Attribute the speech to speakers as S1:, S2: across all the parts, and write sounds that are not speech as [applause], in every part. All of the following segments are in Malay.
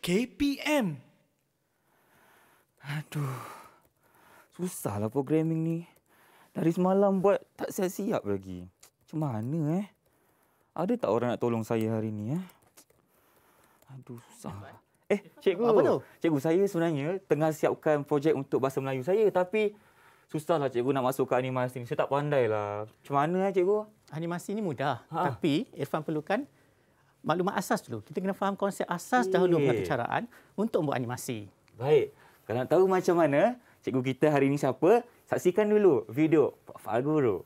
S1: KPM. Aduh. Susahlah programming ni. Dari semalam buat tak siap-siap lagi. Macam mana eh? Ada tak orang nak tolong saya hari ni eh? Aduh, susah. Eh, cikgu. Apa tu? Cikgu, saya sebenarnya tengah siapkan projek untuk bahasa Melayu saya tapi Susahlah cikgu nak masuk ke animasi ni. Saya tak pandailah. Macam mana eh cikgu? Animasi ni mudah. Ha. Tapi Irfan perlukan maklumat asas dulu. Kita kena faham konsep asas eee. dahulu percaraan untuk membuat animasi. Baik. Kalau nak tahu macam mana, cikgu kita hari ini siapa? Saksikan dulu video Pak Guru.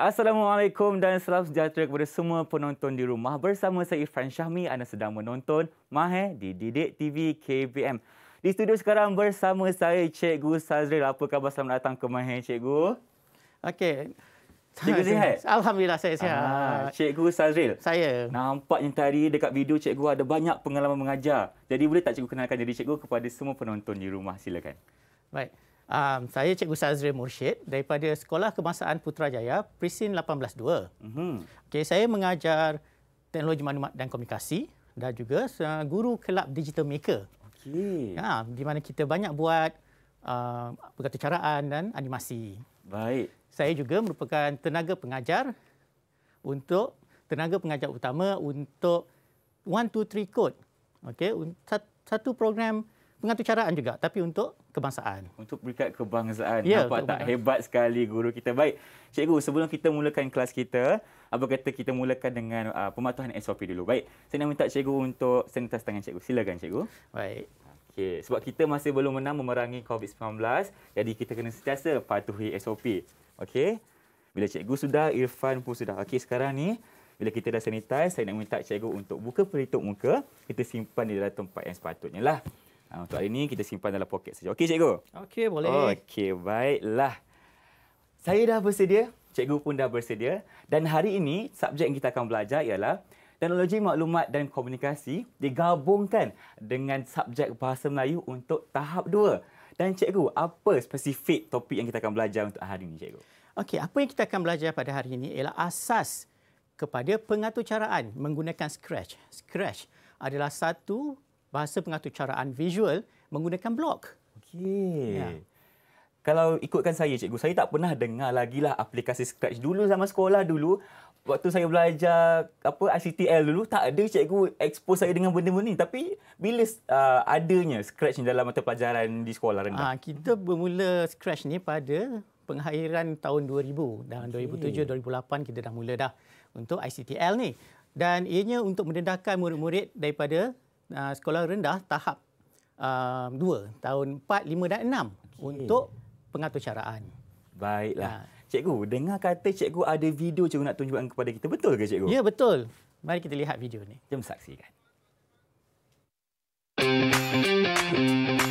S1: Assalamualaikum dan salam sejahtera kepada semua penonton di rumah. Bersama saya Irfan Syahmi, anda sedang menonton Mahe di Didik TV KPM Di studio sekarang bersama saya Cikgu Sazril. Apa khabar selamat datang ke Mahe, Cikgu? Okey. Cikgu sihat?
S2: Alhamdulillah saya sihat. Ah,
S1: Cikgu Sazril. Saya. Nampaknya tadi dekat video Cikgu ada banyak pengalaman mengajar. Jadi boleh tak Cikgu kenalkan diri Cikgu kepada semua penonton di rumah? Silakan.
S2: Baik. Um, saya Cikgu Sazri Murshid daripada Sekolah Kemasaan Putrajaya, Presin 18-2. Mm-hmm. Okay, saya mengajar teknologi maklumat dan komunikasi dan juga guru kelab digital maker.
S1: Okay.
S2: Ya, ha, di mana kita banyak buat uh, um, berkata caraan dan animasi. Baik. Saya juga merupakan tenaga pengajar untuk tenaga pengajar utama untuk 123 code. Okay. satu program pengatur caraan juga tapi untuk
S1: kebangsaan. Untuk berikat kebangsaan. Ya, Nampak tak hebat sekali guru kita. Baik, cikgu sebelum kita mulakan kelas kita, apa kata kita mulakan dengan uh, pematuhan SOP dulu. Baik, saya nak minta cikgu untuk sanitas tangan cikgu. Silakan cikgu. Baik. Okay. Sebab kita masih belum menang memerangi COVID-19, jadi kita kena sentiasa patuhi SOP. Okey. Bila cikgu sudah, Irfan pun sudah. Okey, sekarang ni, bila kita dah sanitize, saya nak minta cikgu untuk buka pelitup muka, kita simpan di dalam tempat yang sepatutnya lah. Ah, untuk hari ini kita simpan dalam poket saja. Okey cikgu.
S2: Okey boleh.
S1: Okey baiklah. Saya dah bersedia, cikgu pun dah bersedia dan hari ini subjek yang kita akan belajar ialah teknologi maklumat dan komunikasi digabungkan dengan subjek bahasa Melayu untuk tahap dua. Dan cikgu, apa spesifik topik yang kita akan belajar untuk hari ini
S2: cikgu? Okey, apa yang kita akan belajar pada hari ini ialah asas kepada pengaturcaraan menggunakan Scratch. Scratch adalah satu bahasa pengatur caraan visual menggunakan blok. Okey. Ya.
S1: Kalau ikutkan saya cikgu, saya tak pernah dengar lagi lah aplikasi Scratch. Dulu sama sekolah dulu, waktu saya belajar apa ICTL dulu, tak ada cikgu expose saya dengan benda-benda ni. Tapi bila uh, adanya Scratch ni dalam mata pelajaran di sekolah rendah? Ha, kita bermula Scratch ni pada penghairan
S2: tahun 2000. Dan okay. 2007-2008 kita dah mula dah untuk ICTL ni. Dan ianya untuk mendedahkan murid-murid daripada Ah, sekolah rendah tahap uh, dua tahun empat lima dan enam okay. untuk caraan.
S1: Baiklah, ya. cikgu dengar kata cikgu ada video cikgu nak tunjukkan kepada kita betul ke cikgu? Ya betul. Mari
S2: kita lihat video ni. Jom saksikan. Thank you.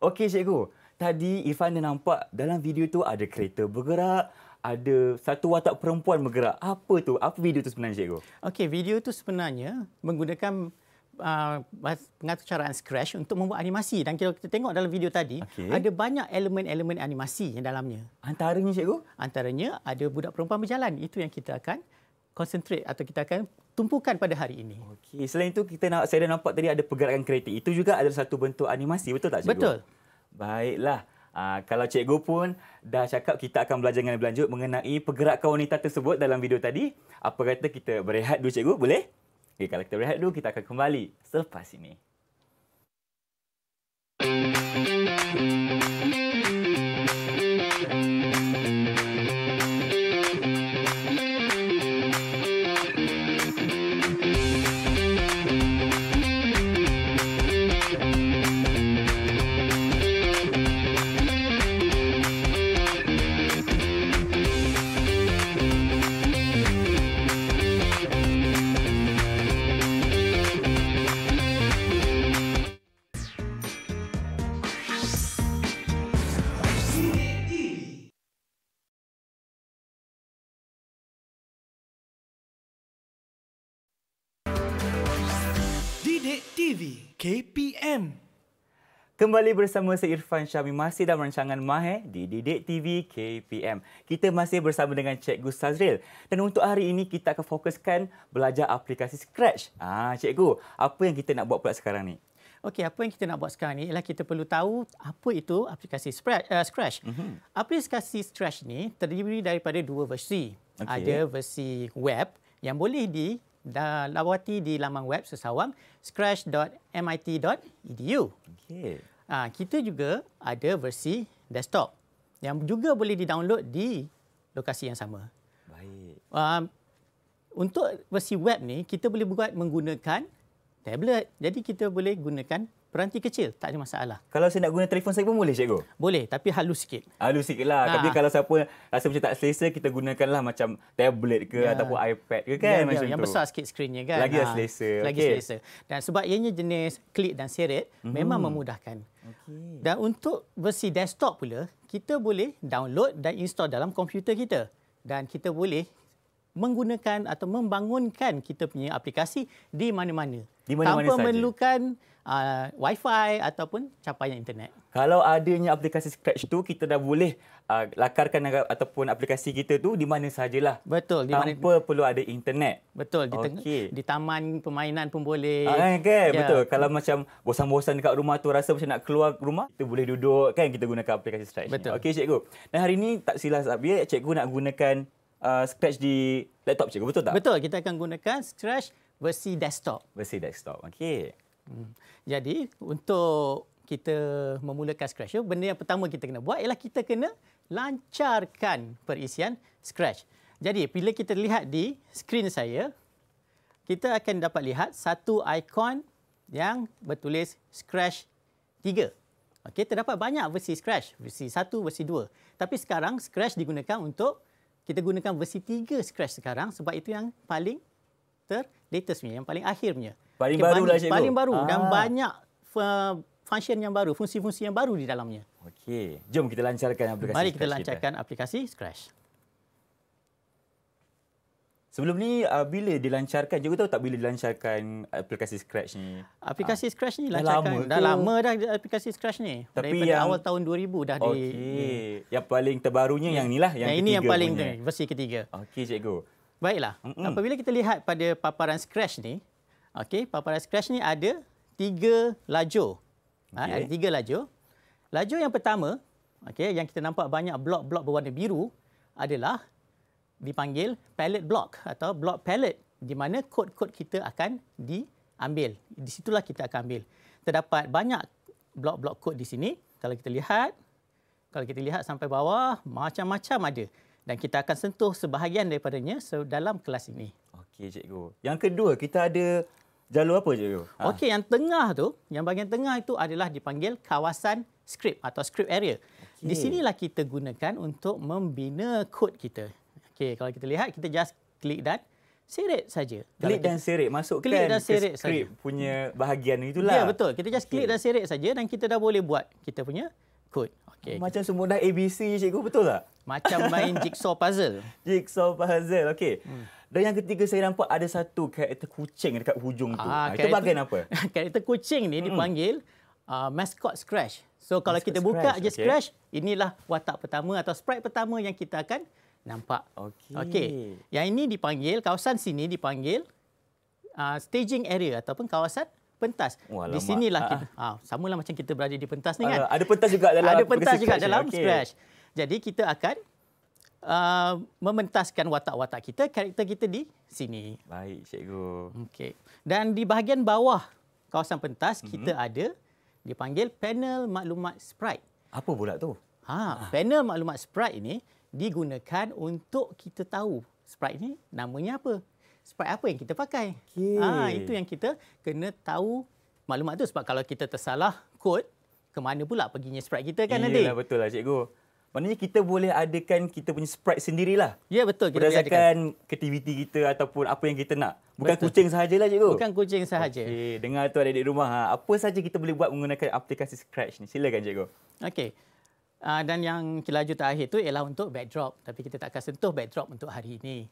S1: Okey cikgu, tadi Irfan dah nampak dalam video tu ada kereta bergerak, ada satu watak perempuan bergerak. Apa tu? Apa video tu sebenarnya cikgu? Okey,
S2: video tu sebenarnya menggunakan uh, ah, pengaturcaraan Scratch untuk membuat animasi. Dan kalau kita tengok dalam video tadi, okay. ada banyak elemen-elemen animasi yang dalamnya. Antaranya cikgu? Antaranya ada budak perempuan berjalan. Itu yang kita akan konsentrate atau kita akan tumpukan pada hari ini.
S1: Okey, selain itu kita nak saya dah nampak tadi ada pergerakan kreatif. Itu juga adalah satu bentuk animasi, betul tak cikgu? Betul. Baiklah. Aa, ah, kalau cikgu pun dah cakap kita akan belajar dengan berlanjut mengenai pergerakan wanita tersebut dalam video tadi, apa kata kita berehat dulu cikgu, boleh? Okey, kalau kita berehat dulu kita akan kembali selepas ini. TV KPM. Kembali bersama saya Irfan Syami masih dalam rancangan Mahe di Didik TV KPM. Kita masih bersama dengan Cikgu Sazril dan untuk hari ini kita akan fokuskan belajar aplikasi Scratch. Ah Cikgu, apa yang kita nak buat pula sekarang ni? Okey, apa yang kita nak buat
S2: sekarang ni ialah kita perlu tahu apa itu aplikasi eh, Scratch. Mm -hmm. Aplikasi Scratch ni terdiri daripada dua versi. Okay. Ada versi web yang boleh di lawati di laman web sesawang scratch.mit.edu. Okay. Uh, ah, kita juga ada versi desktop yang juga boleh di-download di lokasi yang sama. Baik. Uh, untuk versi web ni kita boleh buat menggunakan tablet. Jadi kita boleh gunakan Peranti kecil, tak ada masalah.
S1: Kalau saya nak guna telefon saya pun boleh, Cikgu? Boleh, tapi halus sikit. Halus sikit lah. Ha. Tapi kalau siapa rasa macam tak selesa, kita gunakanlah macam tablet ke ya. ataupun iPad ke ya, kan? Ya, macam ya. Yang tu. besar sikit skrinnya
S2: kan? Lagi ha. selesa. Lagi okay. selesa. Dan sebab ianya jenis klik dan seret, hmm. memang memudahkan. Okay. Dan untuk versi desktop pula, kita boleh download dan install dalam komputer kita. Dan kita boleh menggunakan atau membangunkan kita punya aplikasi di mana-mana. Tanpa mana memerlukan uh, fi
S1: ataupun capaian internet. Kalau adanya aplikasi Scratch tu, kita dah boleh uh, lakarkan ataupun aplikasi kita tu di mana sajalah. Betul. Di mana pun perlu ada internet. Betul. Di, okay.
S2: di taman permainan pun boleh. Ah, kan? Yeah. Betul. Ya. Kalau
S1: macam bosan-bosan dekat rumah tu, rasa macam nak keluar rumah, tu boleh duduk kan kita gunakan aplikasi Scratch. Betul. Okey, cikgu. Dan hari ini tak silas Abia, ya, cikgu nak gunakan uh, Scratch di laptop cikgu. Betul tak? Betul. Kita akan gunakan Scratch versi desktop. Versi desktop. Okey. Hmm. Jadi untuk
S2: kita memulakan scratch benda yang pertama kita kena buat ialah kita kena lancarkan perisian scratch. Jadi bila kita lihat di skrin saya, kita akan dapat lihat satu ikon yang bertulis scratch 3. Okey, terdapat banyak versi scratch, versi 1, versi 2. Tapi sekarang scratch digunakan untuk kita gunakan versi 3 scratch sekarang sebab itu yang paling ter latest punya, yang paling akhir punya.
S1: Paling okay, baru lah Cikgu. Paling baru ah. dan banyak
S2: function yang baru, fungsi-fungsi yang baru di dalamnya.
S1: Okey. Jom kita lancarkan aplikasi Scratch. Mari kita Scratch eh. lancarkan kita. aplikasi Scratch. Sebelum ni uh, bila dilancarkan? Cikgu tahu tak bila dilancarkan aplikasi Scratch ni? Aplikasi ah. Scratch ni lancarkan lama dah lama dah
S2: aplikasi Scratch ni. Tapi Daripada yang... awal tahun 2000 dah okay. di. Okey.
S1: Yang paling terbarunya yeah. yang inilah yang, yang ketiga. ini yang paling ni, versi ketiga. Okey, Cikgu.
S2: Baiklah. Mm-mm. Apabila kita lihat pada paparan Scratch ni, Okey, paparan scratch ni ada tiga laju. Okay. Ha, ada tiga laju. Laju yang pertama, okey, yang kita nampak banyak blok-blok berwarna biru adalah dipanggil palette block atau block palette di mana kod-kod kita akan diambil. Di situlah kita akan ambil. Terdapat banyak blok-blok kod di sini. Kalau kita lihat, kalau kita lihat sampai bawah, macam-macam ada. Dan kita akan sentuh sebahagian daripadanya dalam kelas ini.
S1: Okey, cikgu. Yang kedua, kita ada Jalur apa je ha.
S2: Okey, ha. yang tengah tu, yang bahagian tengah itu adalah dipanggil kawasan skrip atau skrip area. Okay. Di sinilah kita gunakan untuk membina kod kita. Okey, kalau kita lihat, kita just klik dan seret saja. Klik dan seret, masukkan dan seret ke skrip punya bahagian itulah. Ya, betul. Kita just okay. klik dan seret saja dan kita dah boleh buat kita punya kod. Okay. Macam semua dah ABC cikgu betul tak? Macam main [laughs]
S1: jigsaw puzzle. jigsaw puzzle. Okey. Hmm. Dan yang ketiga saya nampak ada satu karakter kucing dekat hujung ah, ah tu. Karakter, itu bagian apa?
S2: [laughs] karakter kucing ni dipanggil hmm. uh, mascot scratch. So kalau mascot kita buka scratch. je scratch, okay. inilah watak pertama atau sprite pertama yang kita akan nampak. Okey. Okey. Yang ini dipanggil kawasan sini dipanggil uh, staging area ataupun kawasan pentas. Walamak. Di sinilah ah. kita. Ha, lah macam kita berada di pentas ni ah, kan. Ada pentas juga dalam Ada pentas juga scratch dalam okay. scratch. Jadi kita akan uh, mementaskan watak-watak kita, karakter kita di sini. Baik, cikgu. Okey. Dan di bahagian bawah kawasan pentas mm-hmm. kita ada dipanggil panel maklumat sprite. Apa pula tu? Ha, panel maklumat sprite ini digunakan untuk kita tahu sprite ini namanya apa sebab apa yang kita pakai. Okay. Ha, ah, itu yang kita kena tahu maklumat tu sebab kalau kita tersalah kod
S1: ke mana pula perginya sprite kita kan Yelah, nanti. Iyalah betul lah cikgu. Maknanya kita boleh adakan kita punya sprite sendirilah. Ya betul kita Berdasarkan boleh adakan aktiviti kita ataupun apa yang kita nak. Bukan betul. kucing sahajalah cikgu. Bukan kucing sahaja. Okey, dengar tu adik-adik rumah ha. apa saja kita boleh buat menggunakan aplikasi Scratch ni. Silakan cikgu. Okey. Uh, dan yang laju terakhir tu ialah untuk backdrop.
S2: Tapi kita tak akan sentuh backdrop untuk hari ini.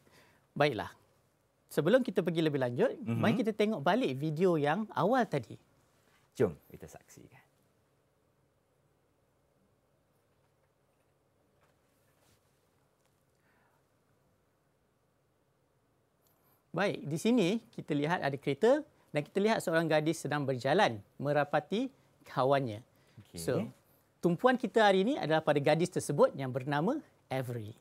S2: Baiklah sebelum kita pergi lebih lanjut, mm-hmm. mari kita tengok balik video yang awal tadi.
S1: Jom kita saksikan.
S2: Baik, di sini kita lihat ada kereta dan kita lihat seorang gadis sedang berjalan merapati kawannya. Okay. So, tumpuan kita hari ini adalah pada gadis tersebut yang bernama Avery.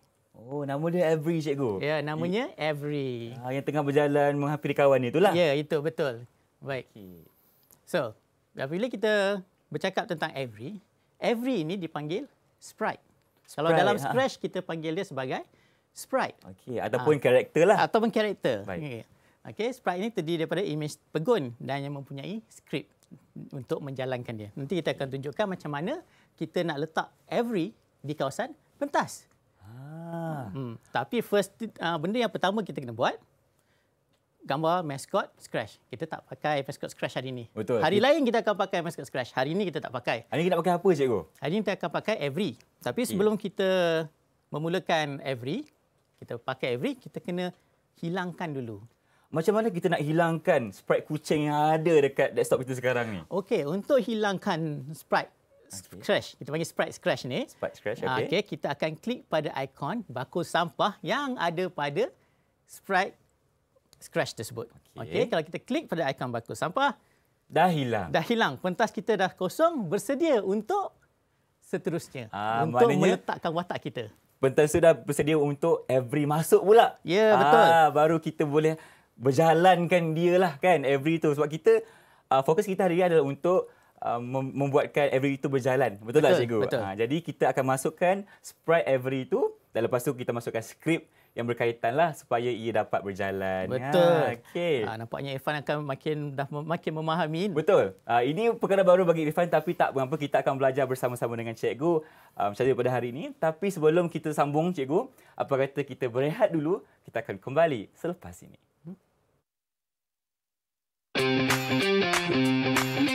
S1: Oh, nama dia Every, cikgu. Ya, namanya It, Every. Ah, yang tengah berjalan menghampiri kawan dia itulah. Ya, itu betul. Baik. Okay. So, bila kita
S2: bercakap tentang Every, Every ini dipanggil Sprite. sprite. Kalau dalam ha. Scratch, kita panggil dia sebagai Sprite. Okey, ataupun ha. karakter lah. Ataupun karakter. Baik. Okay. Okey, Sprite ini terdiri daripada image pegun dan yang mempunyai skrip untuk menjalankan dia. Nanti kita akan tunjukkan macam mana kita nak letak every di kawasan pentas. Ah. Hmm. Tapi first uh, benda yang pertama kita kena buat gambar mascot scratch. Kita tak pakai mascot scratch hari ini. Betul. Hari lain kita akan pakai mascot scratch. Hari ini kita tak pakai.
S1: Hari ini kita nak pakai apa cikgu?
S2: Hari ini kita akan pakai every. Tapi sebelum kita memulakan
S1: every, kita pakai every, kita kena hilangkan dulu. Macam mana kita nak hilangkan sprite kucing yang ada dekat desktop kita sekarang ni?
S2: Okey, untuk hilangkan sprite okay. Scratch. Kita panggil Sprite Scratch
S1: ni. Sprite Scratch, okey. Okey,
S2: kita akan klik pada ikon bakul sampah yang ada pada Sprite Scratch tersebut. Okey, okay, kalau kita klik pada ikon bakul sampah. Dah hilang. Dah hilang. Pentas kita dah kosong, bersedia untuk seterusnya. Aa, ah, untuk maknanya... meletakkan watak kita.
S1: Pentas sudah bersedia untuk every masuk pula. Ya, yeah, betul. Ah, baru kita boleh berjalankan dia lah kan every tu. Sebab kita, uh, fokus kita hari ini adalah untuk um, membuatkan every itu berjalan. Betul, betul tak cikgu? Betul. Ha, jadi kita akan masukkan sprite every itu dan lepas tu kita masukkan skrip yang berkaitan lah supaya ia dapat berjalan. Betul. Ha, okay. ha, nampaknya Irfan akan makin dah makin memahami. Betul. Ha, ini perkara baru bagi Irfan tapi tak mengapa kita akan belajar bersama-sama dengan cikgu um, secara pada hari ini. Tapi sebelum kita sambung cikgu, apa kata kita berehat dulu, kita akan kembali selepas ini. Hmm.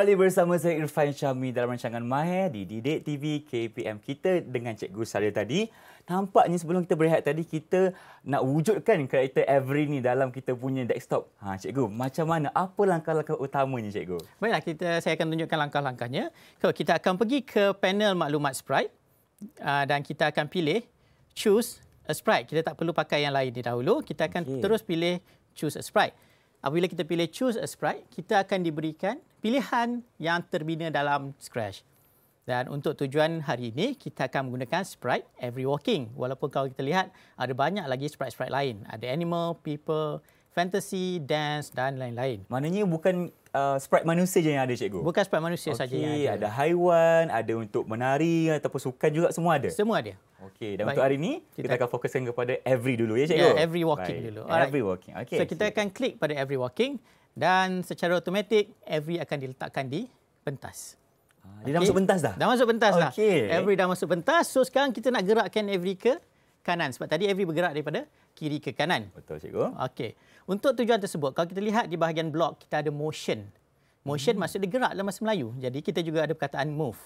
S1: kembali bersama saya Irfan Syami dalam rancangan Mahir di Didik TV KPM kita dengan Cikgu Sarah tadi. Nampaknya sebelum kita berehat tadi, kita nak wujudkan karakter every ni dalam kita punya desktop. Ha, Cikgu, macam mana? Apa langkah-langkah utamanya, Cikgu? Baiklah, kita, saya akan tunjukkan langkah-langkahnya. So, kita akan pergi ke panel maklumat Sprite
S2: ah, dan kita akan pilih Choose a Sprite. Kita tak perlu pakai yang lain di dahulu. Kita akan okay. terus pilih Choose a Sprite apabila kita pilih choose a sprite, kita akan diberikan pilihan yang terbina dalam Scratch. Dan untuk tujuan hari ini, kita akan menggunakan sprite every walking. Walaupun kalau kita lihat, ada banyak lagi sprite-sprite lain. Ada animal, people, fantasy, dance dan lain-lain. Maknanya bukan uh, sprite
S1: manusia saja yang ada cikgu. Bukan sprite manusia okay. saja yang ada. ada haiwan, ada untuk menari ataupun sukan juga semua ada. Semua ada. Okey, dan Baik. untuk hari ini kita, kita akan fokuskan kepada every dulu ya cikgu. Ya, yeah, every walking Baik. dulu. Alright. Every walking. Okey. So kita
S2: akan klik pada every walking dan secara automatik every akan diletakkan di pentas. Ah, dia okay. dah masuk pentas dah? Dah masuk pentas okay. dah. Every dah masuk pentas. So sekarang kita nak gerakkan Every ke kanan. Sebab tadi Every bergerak daripada kiri ke kanan. Betul cikgu. Okey. Untuk tujuan tersebut, kalau kita lihat di bahagian blok kita ada motion. Motion hmm. maksud dia gerak dalam bahasa Melayu. Jadi kita juga ada perkataan move.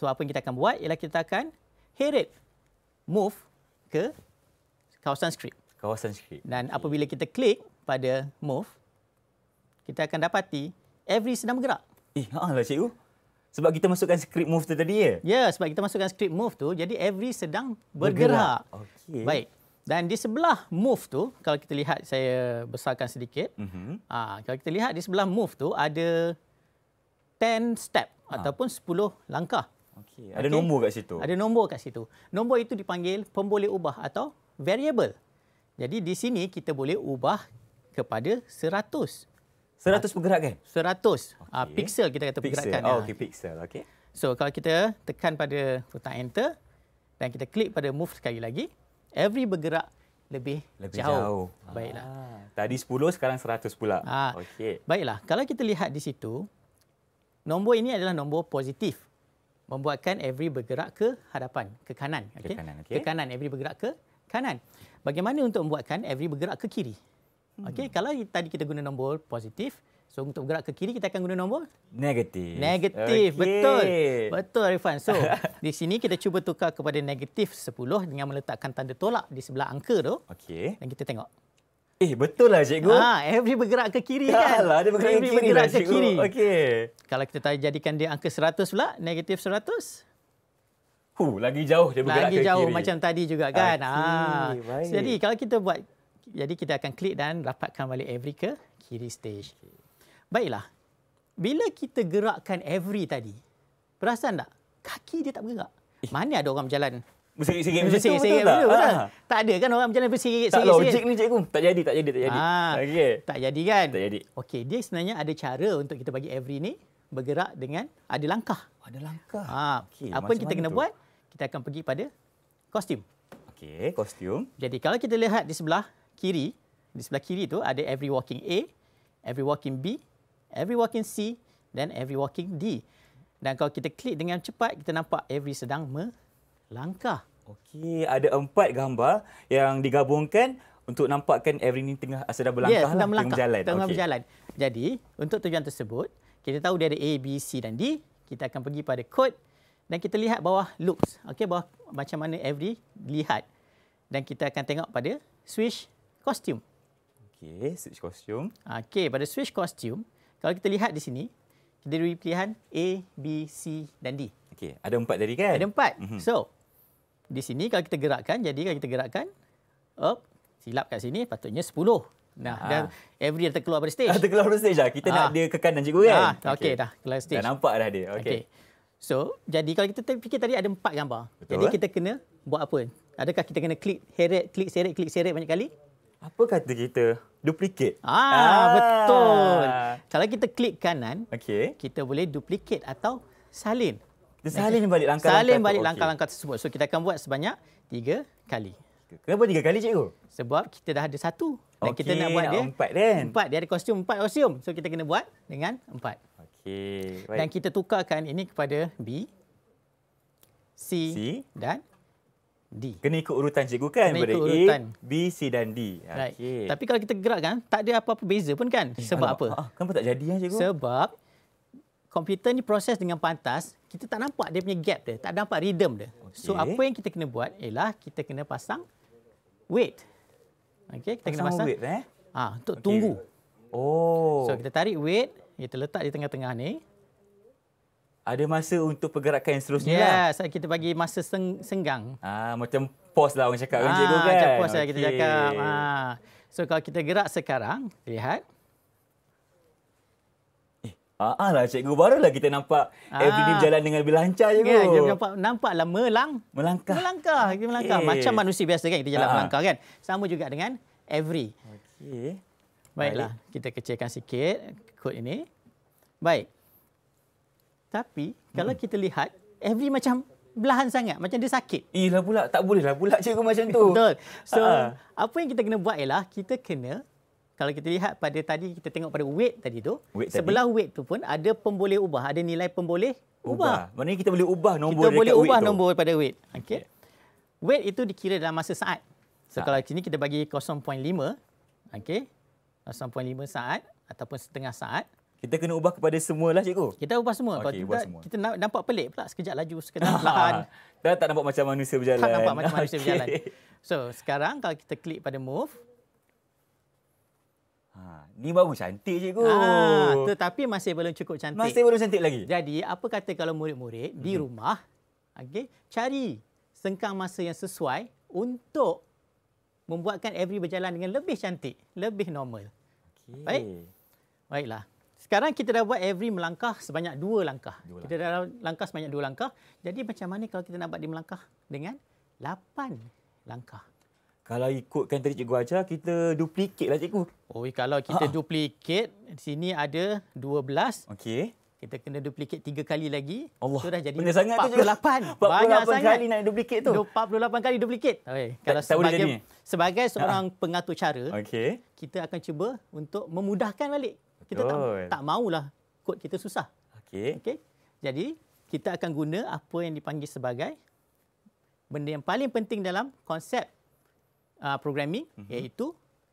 S2: So apa yang kita akan buat ialah kita akan it, move ke kawasan skrip. Kawasan skrip. Dan okay. apabila kita klik pada move, kita akan dapati every sedang bergerak.
S1: Eh, ha lah cikgu. Sebab kita masukkan script
S2: move tu tadi ya? Ya, sebab kita masukkan script move tu, jadi every sedang bergerak. bergerak. Okay. Baik. Dan di sebelah move tu, kalau kita lihat saya besarkan sedikit. Mm-hmm. Aa, ah, kalau kita lihat di sebelah move tu ada 10 step ha. ataupun 10 langkah.
S1: Okay. Ada nombor kat situ. Ada
S2: nombor kat situ. Nombor itu dipanggil pemboleh ubah atau variable. Jadi di sini kita boleh ubah kepada 100. 100 pergerakan? 100 okay. uh, pixel kita kata pixel. pergerakan. Oh, ya. okay,
S1: pixel. Okay.
S2: So, kalau kita tekan pada butang enter dan kita klik pada move sekali lagi every bergerak lebih, lebih jauh. jauh.
S1: Baiklah. Ah. Tadi 10 sekarang 100 pula. Ha. Okey.
S2: Baiklah, kalau kita lihat di situ nombor ini adalah nombor positif. Membuatkan every bergerak ke hadapan, ke kanan, okay? ke kanan. Okay. Ke kanan every bergerak ke kanan. Bagaimana untuk membuatkan every bergerak ke kiri? Hmm. Okey, kalau tadi kita guna nombor positif, So untuk bergerak ke kiri kita akan guna nombor
S1: negatif. Negatif, okay. betul.
S2: Betul Arifan. So di sini kita cuba tukar kepada negatif 10 dengan meletakkan tanda tolak di sebelah angka tu. Okey. Dan kita tengok.
S1: Eh betul lah cikgu. Ha,
S2: every bergerak ke kiri kan. Alah, dia bergerak every Bergerak lah, ke kiri. Okey. Kalau kita jadikan dia angka 100 pula, negatif 100.
S1: Huh, lagi jauh dia bergerak lagi ke kiri. Lagi jauh macam tadi juga kan. Okay, ha. Baik. Jadi
S2: kalau kita buat jadi kita akan klik dan rapatkan balik every ke kiri stage. Okay. Baiklah. Bila kita gerakkan every tadi, perasan tak? Kaki dia tak bergerak. Eh. Mana ada orang berjalan?
S1: Bersirik-sirik macam tu betul, betul, betul, betul, ah.
S2: tak? ada kan orang berjalan bersirik-sirik. Tak logik ni cikgu. Tak jadi, tak jadi, tak jadi. Ha, ah, ah, okay. Tak jadi kan? Tak jadi. Okey, dia sebenarnya ada cara untuk kita bagi every ni bergerak dengan ada langkah. Ada langkah. Ha, okay, apa yang kita kena tu? buat? Kita akan pergi pada kostum. Okey, kostum. Jadi kalau kita lihat di sebelah kiri, di sebelah kiri tu ada every walking A, every walking B, every walking C then every walking D. Dan kalau kita klik dengan cepat, kita nampak every sedang melangkah.
S1: Okey, ada empat gambar yang digabungkan untuk nampakkan every ni tengah sedang berlangkah. Ya, yeah, sedang lah, melangkah, tengah, berjalan. okay. berjalan. Jadi, untuk tujuan tersebut,
S2: kita tahu dia ada A, B, C dan D. Kita akan pergi pada kod dan kita lihat bawah loops. Okey, bawah macam mana every lihat. Dan kita akan tengok pada switch costume. Okey, switch costume. Okey, pada switch costume, kalau kita lihat di sini, kita ada pilihan A, B, C dan D. Okey, ada empat tadi kan? Ada empat. Mm-hmm. So, di sini kalau kita gerakkan, jadi kalau kita gerakkan, op silap kat sini, patutnya sepuluh. Nah, ha. dan every ada keluar dari stage. keluar
S1: dari stage lah. Kita ha. nak ah. dia
S2: ke kanan cikgu kan? Ha. Okey, okay, dah keluar stage. Dah nampak dah dia. Okey. Okay. So, jadi kalau kita fikir tadi ada empat gambar. Betul jadi lah. kita kena buat apa? Adakah kita kena klik heret, klik seret, klik seret banyak kali? apa kata kita duplikat? ah, ah. betul kalau kita klik kanan okey kita boleh duplikat atau salin dia salin balik langkah-langkah salin balik langkah-langkah okay. tersebut so kita akan buat sebanyak tiga kali kenapa tiga kali cikgu sebab kita dah ada satu dan okay. kita nak buat dia empat kan empat dia ada kostum empat kostum so kita kena buat dengan empat okey dan kita tukarkan ini kepada b c, c. dan D. Kena ikut urutan cikgu kan? Kena ikut urutan. A, B, C dan D. Okay. Right. Tapi kalau kita gerak kan, tak ada apa-apa beza pun kan? Eh, Sebab alam, apa? Ah, kenapa tak jadi kan cikgu? Sebab komputer ni proses dengan pantas, kita tak nampak dia punya gap dia. Tak nampak rhythm dia. Okay. So apa yang kita kena buat ialah kita kena pasang wait. Okay, kita pasang kena pasang wait eh. Ah, ha, untuk okay. tunggu. Oh. So kita tarik wait, kita letak di tengah-tengah
S1: ni ada masa untuk pergerakan yang seterusnya yeah, lah. Ya,
S2: so kita bagi masa seng,
S1: senggang. Ah, macam pos lah orang cakap. Kan, ah, macam kan? lah okay. kita cakap. Ah. So kalau kita gerak sekarang, lihat. Eh, ah, ah lah cikgu baru lah kita nampak ah. everything berjalan dengan lebih lancar je. yeah, nampak
S2: nampak lah melang melangkah. Melangkah, kita melangkah. Macam manusia biasa kan kita jalan ah. melangkah kan. Sama juga dengan every. Okey. Baiklah, Baik. kita kecilkan sikit kod ini. Baik. Tapi kalau kita lihat Every macam belahan sangat macam dia sakit. Ilah eh, pula tak boleh lah pula cikgu macam tu. [laughs] Betul. So uh-huh. apa yang kita kena buat ialah kita kena kalau kita lihat pada tadi kita tengok pada weight tadi tu weight sebelah tadi. weight tu pun ada pemboleh ubah ada nilai pemboleh ubah. ubah.
S1: Maknanya kita boleh ubah nombor kita dekat boleh ubah nombor tu. pada weight. Okey.
S2: Okay. Weight itu dikira dalam masa saat. So uh kalau sini kita bagi 0.5 okay, 0.5 saat ataupun setengah saat. Kita kena ubah kepada semua lah, cikgu.
S1: Kita ubah semua. Okay, ubah semua.
S2: Kita nampak pelik pula sekejap laju sekejap [laughs] perlahan.
S1: Dah tak nampak macam manusia berjalan. Tak nampak macam okay. manusia [laughs] berjalan.
S2: So, sekarang kalau kita klik pada move. Ha, ni baru cantik cikgu. Ha, tetapi masih belum cukup cantik. Masih belum cantik lagi. Jadi, apa kata kalau murid-murid di mhm. rumah, okay, cari sengkang masa yang sesuai untuk membuatkan every berjalan dengan lebih cantik, lebih normal. Okay, Baik. Baiklah sekarang kita dah buat every melangkah sebanyak dua langkah. dua langkah. Kita dah langkah sebanyak dua langkah. Jadi macam mana kalau kita nak buat di melangkah dengan lapan langkah?
S1: Kalau ikutkan tadi cikgu ajar, kita
S2: duplicate lah cikgu. Oh, kalau kita Ha-ha. di sini ada dua belas. Okey. Kita kena duplicate tiga kali lagi. Allah. Sudah so, jadi Benda 48. Sangat [laughs] Banyak 48 sangat. kali nak duplicate tu. 48 kali duplicate. Okay. Kalau tak, sebagai, sebagai seorang Ha-ha. pengatur cara, okay. kita akan cuba untuk memudahkan balik kita tak, tak maulah kod kita susah. Okey. Okey. Jadi kita akan guna apa yang dipanggil sebagai benda yang paling penting dalam konsep uh, programming mm-hmm. iaitu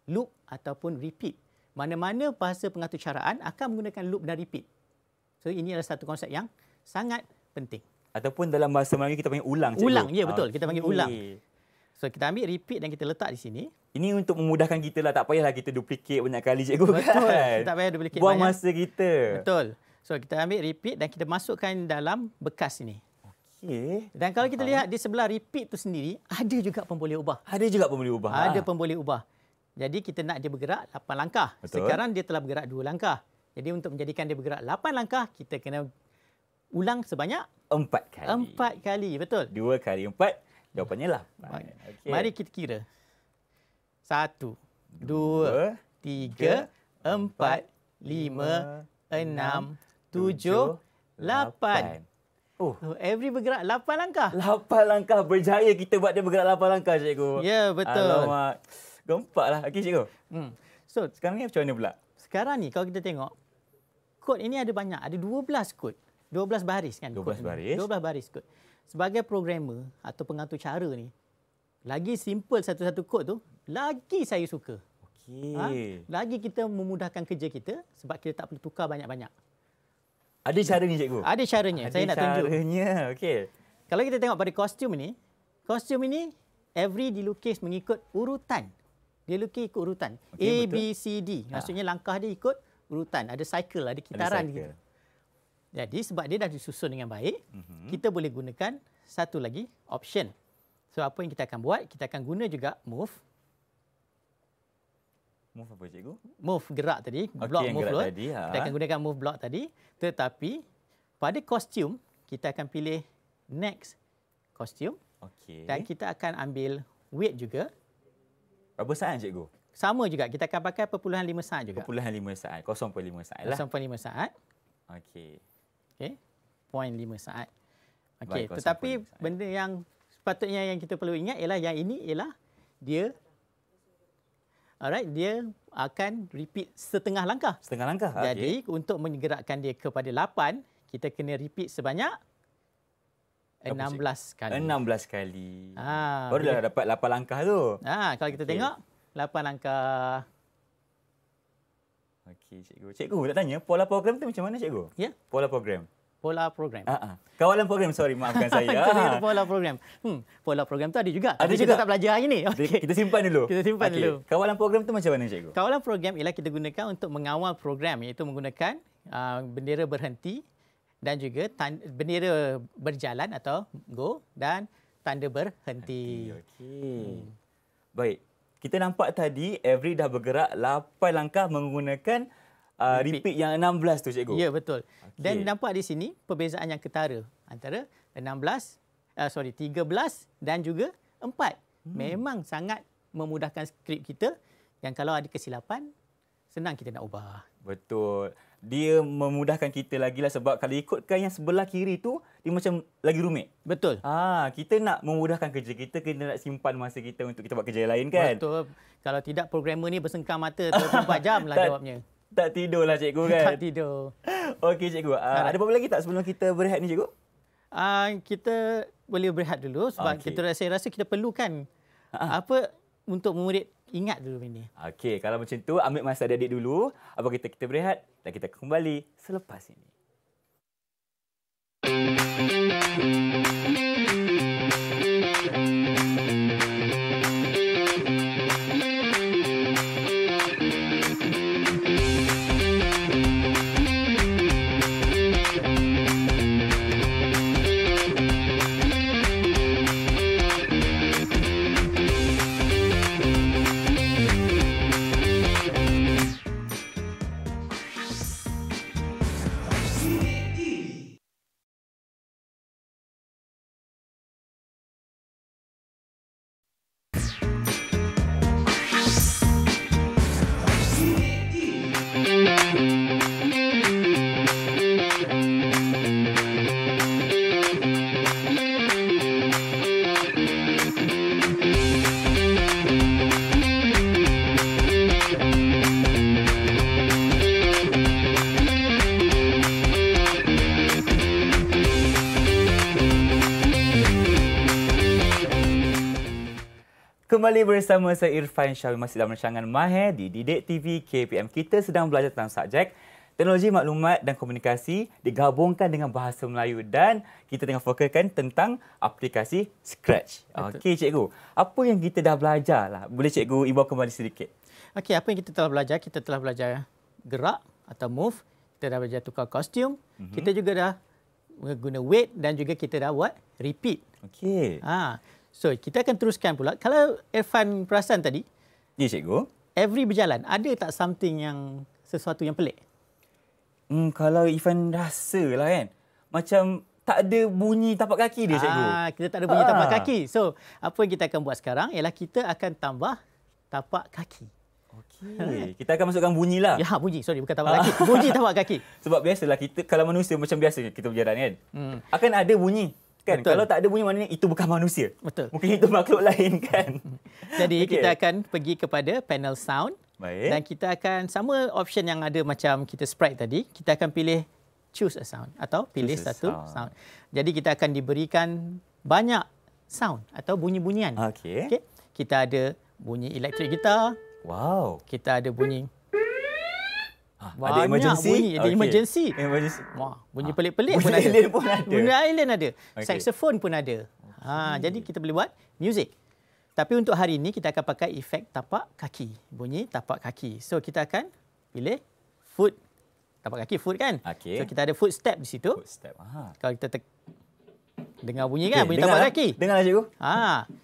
S2: loop ataupun repeat. Mana-mana bahasa pengaturcaraan akan menggunakan loop dan repeat. So ini adalah satu konsep yang sangat
S1: penting. Ataupun dalam bahasa Melayu kita panggil ulang. Ulang, ya yeah, betul. Kita panggil okay. ulang. So kita ambil repeat dan kita letak di sini. Ini untuk memudahkan kita lah. Tak payahlah kita duplicate banyak kali cikgu Betul. kan. Betul. Tak payah duplicate Buang banyak. Buang masa kita. Betul. So
S2: kita ambil repeat dan kita masukkan dalam bekas ini. Okey. Dan kalau kita lihat di sebelah repeat tu sendiri, ada juga pemboleh ubah. Ada juga pemboleh ubah. Ada ah. pemboleh ubah. Jadi kita nak dia bergerak 8 langkah. Betul. Sekarang dia telah bergerak 2 langkah. Jadi untuk menjadikan dia bergerak 8 langkah, kita kena ulang sebanyak
S1: 4 kali. 4 kali, betul. 2 kali 4,
S2: Jawapannya lah. Okay. Mari kita kira. Satu, dua, tiga, empat, lima, enam,
S1: tujuh, lapan. Oh. oh, every bergerak lapan langkah. Lapan langkah berjaya kita buat dia bergerak lapan langkah, cikgu. Ya, yeah, betul. Alamak. Gempak lah. Okey, cikgu. Hmm. So, sekarang ni macam mana pula? Sekarang ni, kalau kita tengok, kod ini ada banyak. Ada
S2: dua belas kod. 12 baris kan? 12 baris. 12 baris kod. Sebagai programmer atau pengatur cara ni, lagi simple satu-satu kod tu, lagi saya suka. Okey. Ha? Lagi kita memudahkan kerja kita sebab kita tak perlu tukar banyak-banyak.
S1: Ada caranya cikgu? Ada caranya. Ada saya caranya. nak tunjuk. caranya. Okey.
S2: Kalau kita tengok pada kostum ni, kostum ini every dilukis mengikut urutan. Dia lukis ikut urutan. Okay, A, betul. B, C, D. Ah. Maksudnya ha. langkah dia ikut urutan. Ada cycle, ada kitaran. Ada cycle. Jadi sebab dia dah disusun dengan baik, uh-huh. kita boleh gunakan satu lagi option. So apa yang kita akan buat? Kita akan guna juga move.
S1: Move apa cikgu?
S2: Move gerak tadi, okay, block yang move gerak tadi. Ha. Kita akan gunakan move block tadi, tetapi pada costume kita akan pilih next costume. Okey. Dan kita akan ambil weight juga. Berapa saat cikgu? Sama juga. Kita akan pakai perpuluhan lima saat juga. Perpuluhan lima saat. 0.5 saat lah. 0.5 saat. Okey. Okey. 0.5 saat. Okey, tetapi benda yang sepatutnya yang kita perlu ingat ialah yang ini ialah dia Alright, dia akan repeat setengah langkah. Setengah langkah. Jadi okay. untuk menggerakkan dia kepada 8, kita kena repeat sebanyak 16 kali. 16 kali. Ha, Barulah okay.
S1: dapat 8 langkah tu.
S2: Ah, kalau kita okay. tengok, 8 langkah.
S1: Okey, cikgu. Cikgu nak tanya, pola program tu macam mana cikgu? Ya. Yeah. Pola program. Pola program. Uh-huh. Kawalan program, sorry. Maafkan saya. [laughs] Kita ah.
S2: pola program. Hmm, pola program tu ada juga. Ada juga. Kita tak
S1: belajar hari ni. Okay. Kita simpan dulu. Kita simpan okay. dulu. Kawalan program tu macam mana, Cikgu?
S2: Kawalan program ialah kita gunakan untuk mengawal program iaitu menggunakan uh, bendera berhenti dan juga tan- bendera berjalan atau go dan tanda
S1: berhenti. Okey. Okay. Hmm. Baik kita nampak tadi Every dah bergerak 8 langkah menggunakan uh, repeat. repeat yang 16 tu cikgu. Ya betul. Okay.
S2: Dan nampak di sini perbezaan yang ketara antara 16 uh, sorry 13 dan juga 4. Hmm. Memang sangat memudahkan skrip kita yang kalau ada kesilapan senang kita nak ubah.
S1: Betul dia memudahkan kita lagi lah sebab kalau ikutkan yang sebelah kiri tu dia macam lagi rumit. Betul. Ah, kita nak memudahkan kerja kita kita nak simpan masa kita untuk kita buat kerja lain kan? Betul. Kalau tidak programmer ni bersengkam mata 24 [laughs] jam lah jawabnya. Tak tidur lah cikgu kan? [laughs] tak tidur. Okey cikgu.
S2: Uh, ada apa-apa lagi tak sebelum kita berehat ni cikgu? Uh, kita boleh berehat dulu sebab okay. kita rasa, rasa kita perlukan uh-huh. apa untuk murid ingat dulu ini.
S1: Okey, kalau macam tu ambil masa adik-adik dulu. Apa kita kita berehat dan kita kembali selepas ini. kembali bersama saya Irfan Syawi masih dalam rancangan Mahe di Didik TV KPM. Kita sedang belajar tentang subjek teknologi maklumat dan komunikasi digabungkan dengan bahasa Melayu dan kita tengah fokuskan tentang aplikasi Scratch. Okey cikgu, apa yang kita dah belajar lah? Boleh cikgu ibu kembali sedikit? Okey,
S2: apa yang kita telah belajar? Kita telah belajar gerak atau move, kita dah belajar tukar kostum, mm-hmm. kita juga dah guna wait dan juga kita dah buat repeat. Okey. Ha, So kita akan teruskan pula. Kalau Irfan perasan tadi. Ya cikgu. Every berjalan, ada tak something yang sesuatu yang pelik?
S1: Hmm, kalau Irfan rasa lah kan. Macam tak ada bunyi tapak kaki dia cikgu. Ah, kita tak ada bunyi ah. tapak kaki.
S2: So apa yang kita akan buat sekarang ialah kita akan tambah tapak kaki.
S1: Okey, kita akan masukkan bunyi lah. Ya, bunyi. Sorry, bukan tapak kaki. [laughs] bunyi tapak kaki. Sebab biasalah kita kalau manusia macam biasa kita berjalan kan. Hmm. Akan ada bunyi. Kan? Kalau tak ada bunyi maknanya itu bukan manusia. Betul. Mungkin itu makhluk lain [laughs] kan. Jadi okay. kita akan pergi kepada panel sound. Baik. Dan
S2: kita akan sama option yang ada macam kita sprite tadi, kita akan pilih choose a sound atau pilih satu sound. sound. Jadi kita akan diberikan banyak sound atau bunyi-bunyian. Okey. Okay? Kita ada bunyi elektrik gitar. Wow. Kita ada bunyi Wah, ada emergency. Bunyi, ada okay. emergency.
S1: Emergency. Wah,
S2: bunyi pelik-pelik ha. pun, pun ada. Pun ada. bunyi ada. Okay. Saxophone pun ada. Ha, hmm. jadi kita boleh buat music. Tapi untuk hari ini kita akan pakai efek tapak kaki. Bunyi tapak kaki. So kita akan pilih foot tapak kaki foot kan. Okay. So kita ada foot step di situ. Foot step. Aha. Kalau kita dengar bunyi kan bunyi dengar, tapak kaki. Eh? Dengarlah cikgu. Ha.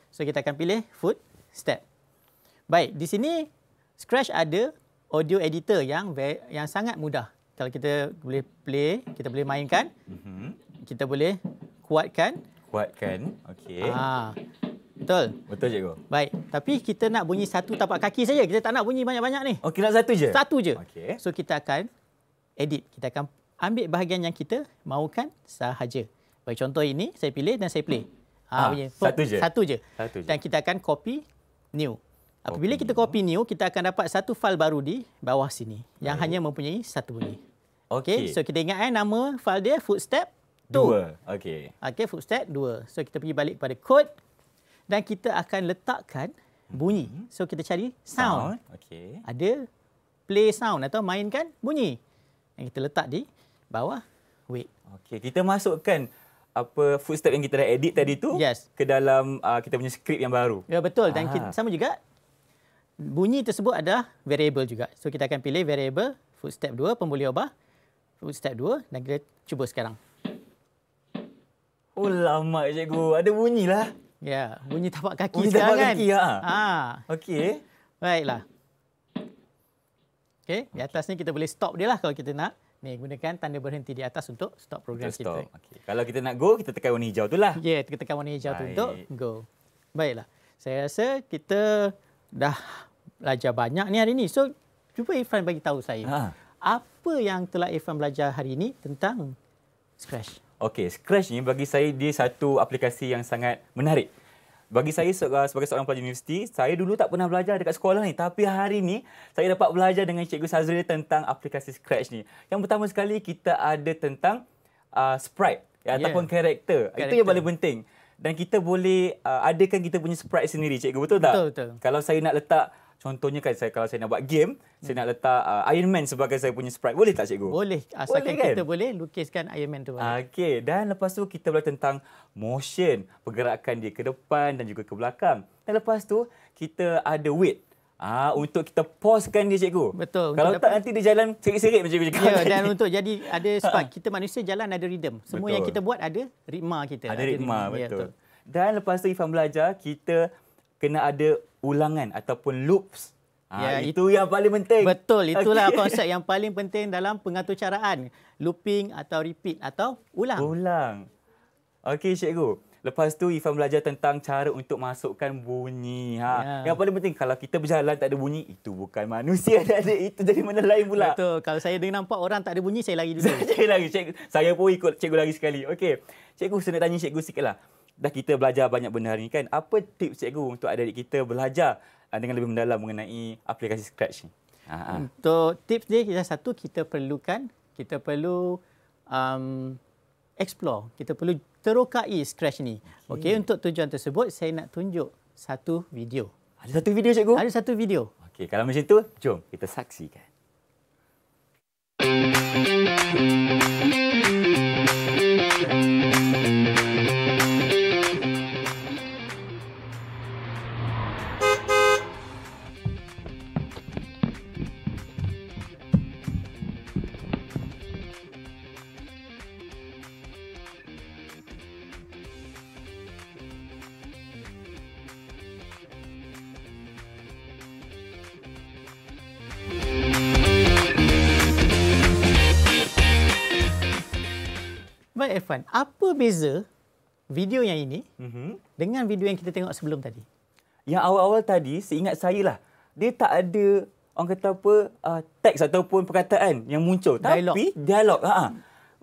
S2: So kita akan pilih foot step. Baik, di sini scratch ada audio editor yang yang sangat mudah. Kalau kita boleh play, kita boleh mainkan. Mm-hmm. Kita boleh kuatkan.
S1: Kuatkan. Okey. Ha.
S2: Betul. Betul cikgu. Baik. Tapi kita nak bunyi satu tapak kaki saja. Kita tak nak bunyi banyak-banyak ni. Okey, nak satu je. Satu je. Okey. So kita akan edit. Kita akan ambil bahagian yang kita mahukan sahaja. Baik, contoh ini saya pilih dan saya play. Ha, ha bunyi. satu je. Satu je. Satu je. Dan kita akan copy new. Apabila kita copy new, kita akan dapat satu fail baru di bawah sini yang Baik. hanya mempunyai satu bunyi. Okey. Okay. So kita ingat eh nama fail dia footstep
S1: 2. Okey.
S2: Okay footstep 2. So kita pergi balik pada code dan kita akan letakkan bunyi. Hmm. So kita cari sound. sound.
S1: Okey. Ada play sound atau mainkan bunyi. Yang kita letak di bawah wait. Okey, kita masukkan apa footstep yang kita dah edit tadi tu yes. ke dalam uh, kita punya skrip yang baru. Ya betul dan ah. kita, sama
S2: juga bunyi tersebut adalah variable juga. So kita akan pilih variable footstep 2 pemboleh ubah footstep 2 dan kita cuba sekarang.
S1: Oh lama cikgu, ada bunyilah.
S2: Ya, yeah, bunyi tapak kaki bunyi sekarang tapak kan. Bunyi ha. ha. Okey. Baiklah. Okey, di atas ni kita boleh stop dia lah kalau kita nak. Ni gunakan tanda berhenti di atas untuk stop program kita.
S1: Stop. Okay. Kalau kita nak go, kita tekan warna hijau tu lah. Ya, yeah, kita tekan warna hijau Baik. tu untuk go.
S2: Baiklah. Saya rasa kita dah belajar banyak ni hari ni. So cuba Irfan bagi tahu saya. Ha. Apa yang telah Irfan belajar hari ini tentang
S1: Scratch? Okey, Scratch ni bagi saya dia satu aplikasi yang sangat menarik. Bagi saya ah, sebagai seorang pelajar universiti, saya dulu tak pernah belajar dekat sekolah ni. Tapi hari ni, saya dapat belajar dengan Cikgu Sazri tentang aplikasi Scratch ni. Yang pertama sekali, kita ada tentang uh, sprite yeah. Ya. ataupun karakter. Itu yang paling penting dan kita boleh uh, adakan kita punya sprite sendiri cikgu betul tak betul betul kalau saya nak letak contohnya kan saya kalau saya nak buat game ya. saya hmm. nak letak uh, iron man sebagai saya punya sprite boleh tak cikgu boleh asalkan boleh, kan? kita
S2: boleh lukiskan
S1: iron man tu ah, okey dan lepas tu kita boleh tentang motion pergerakan dia ke depan dan juga ke belakang dan lepas tu kita ada weight. Ah untuk kita postkan dia cikgu. Betul. Kalau tak nanti dia jalan serik-serik macam cikgu cakap. Ya tadi. untuk
S2: jadi ada sebab [laughs] kita manusia
S1: jalan ada rhythm. Semua betul. yang kita buat ada ritma kita. Ada, ada ritma, ya, ritma betul. Ya, betul. Dan lepas tu Ifan belajar kita kena ada ulangan ataupun loops. Ha, ya, itu it, yang paling penting. Betul, itulah okay. konsep yang [laughs] paling penting
S2: dalam pengaturcaraan. Looping atau
S1: repeat atau ulang. Ulang. Okey cikgu. Lepas tu Ifan belajar tentang cara untuk masukkan bunyi. Ha. Ya. Yang paling penting kalau kita berjalan tak ada bunyi, itu bukan manusia tak [laughs] ada. Itu jadi mana lain pula. Betul. Kalau saya dengar nampak orang tak ada bunyi, saya lari dulu. [laughs] saya lari. Cikgu, saya pun ikut cikgu lari sekali. Okey. Cikgu, saya nak tanya cikgu sikit lah. Dah kita belajar banyak benda hari ni kan. Apa tips cikgu untuk adik-adik kita belajar ah, dengan lebih mendalam mengenai aplikasi Scratch ni? ha Untuk ha. hmm. tips ni, yang satu kita perlukan, kita perlu
S2: um, explore. Kita perlu terokai scratch ni. Okey, okay, untuk tujuan tersebut saya nak tunjuk satu video. Ada satu video cikgu? Ada satu video.
S1: Okey, kalau macam tu, jom kita saksikan.
S2: Irfan, apa beza video yang ini mm-hmm. dengan video yang kita tengok sebelum tadi?
S1: Yang awal-awal tadi, seingat saya lah, dia tak ada orang kata apa, uh, ah, teks ataupun perkataan yang muncul. Dialog. Tapi dialog. Ha, ha.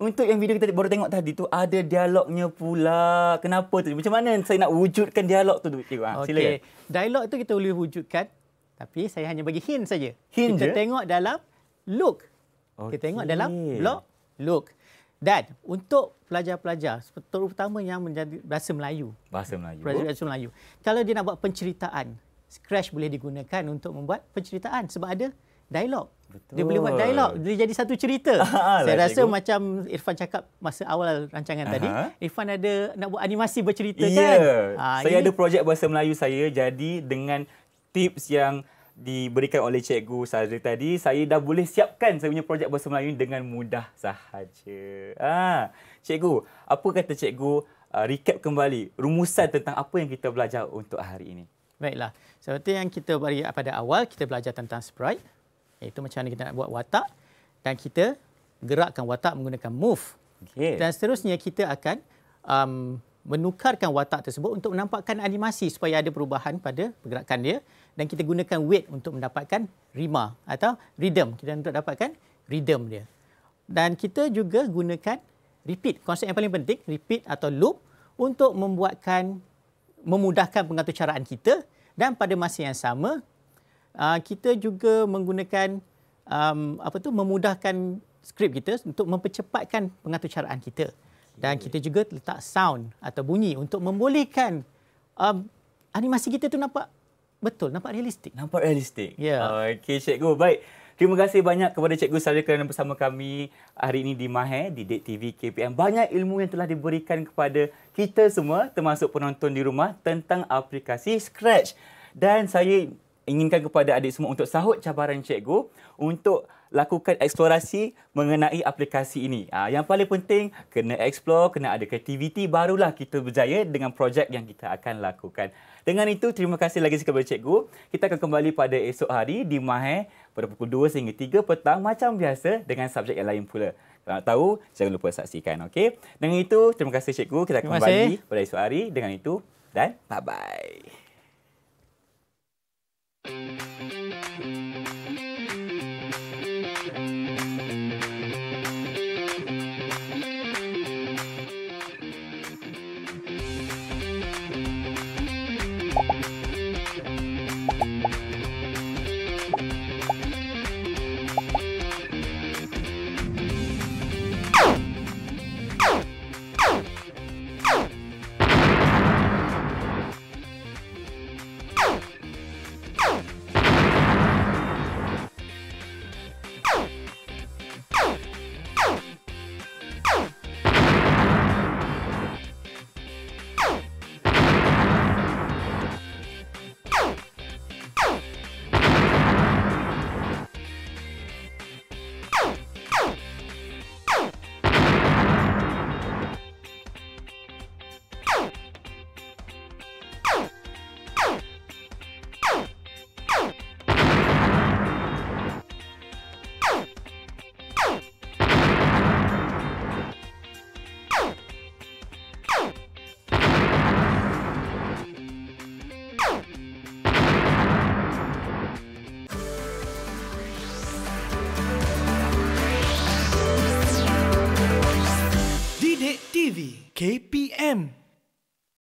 S1: Untuk yang video kita baru tengok tadi tu ada dialognya pula. Kenapa tu? Macam mana saya nak wujudkan dialog tu? Ha, Okey. Okay. Dialog tu kita boleh wujudkan tapi saya hanya bagi hint saja.
S2: Hint kita je? tengok dalam look.
S1: Okay. Kita tengok dalam blog
S2: look. Dan untuk pelajar-pelajar, terutama yang menjadi bahasa Melayu.
S1: Bahasa Melayu. Pelajar bahasa
S2: Melayu. Kalau dia nak buat penceritaan, Scratch boleh digunakan untuk membuat penceritaan sebab ada dialog. Betul. Dia boleh buat dialog, dia jadi satu cerita. [laughs] Ah, Saya lah, rasa cikgu. macam Irfan cakap masa awal rancangan Aha. tadi, Irfan ada nak buat animasi bercerita yeah. kan? Ah, saya ini... ada
S1: projek bahasa Melayu saya jadi dengan tips yang diberikan oleh cikgu Sazri tadi, saya dah boleh siapkan saya punya projek Bahasa Melayu dengan mudah sahaja. Ha. Cikgu, apa kata cikgu uh, recap kembali rumusan tentang apa yang kita belajar untuk hari ini? Baiklah. Seperti yang kita bagi pada awal, kita belajar tentang sprite.
S2: Iaitu macam mana kita nak buat watak. Dan kita gerakkan watak menggunakan move. Okay. Dan seterusnya kita akan um, menukarkan watak tersebut untuk menampakkan animasi supaya ada perubahan pada pergerakan dia dan kita gunakan weight untuk mendapatkan rima atau rhythm kita untuk dapatkan rhythm dia dan kita juga gunakan repeat konsep yang paling penting repeat atau loop untuk membuatkan memudahkan pengaturcaraan kita dan pada masa yang sama ah, kita juga menggunakan apa tu memudahkan skrip kita untuk mempercepatkan pengaturcaraan kita. Dan kita juga letak sound atau bunyi untuk membolehkan um, animasi kita tu nampak betul, nampak realistik. Nampak
S1: realistik. Ya. Yeah. Okey, cikgu. Baik. Terima kasih banyak kepada Cikgu Sari kerana bersama kami hari ini di Mahe, di Date TV KPM. Banyak ilmu yang telah diberikan kepada kita semua termasuk penonton di rumah tentang aplikasi Scratch. Dan saya inginkan kepada adik semua untuk sahut cabaran Cikgu untuk lakukan eksplorasi mengenai aplikasi ini. Uh, yang paling penting, kena explore, kena ada kreativiti, barulah kita berjaya dengan projek yang kita akan lakukan. Dengan itu, terima kasih lagi sekali Cikgu. Kita akan kembali pada esok hari di Mahir pada pukul 2 sehingga 3 petang macam biasa dengan subjek yang lain pula. Kalau nak tahu, jangan lupa saksikan. Okay? Dengan itu, terima kasih Cikgu. Kita akan kembali pada esok hari. Dengan itu, dan bye-bye. Thank you.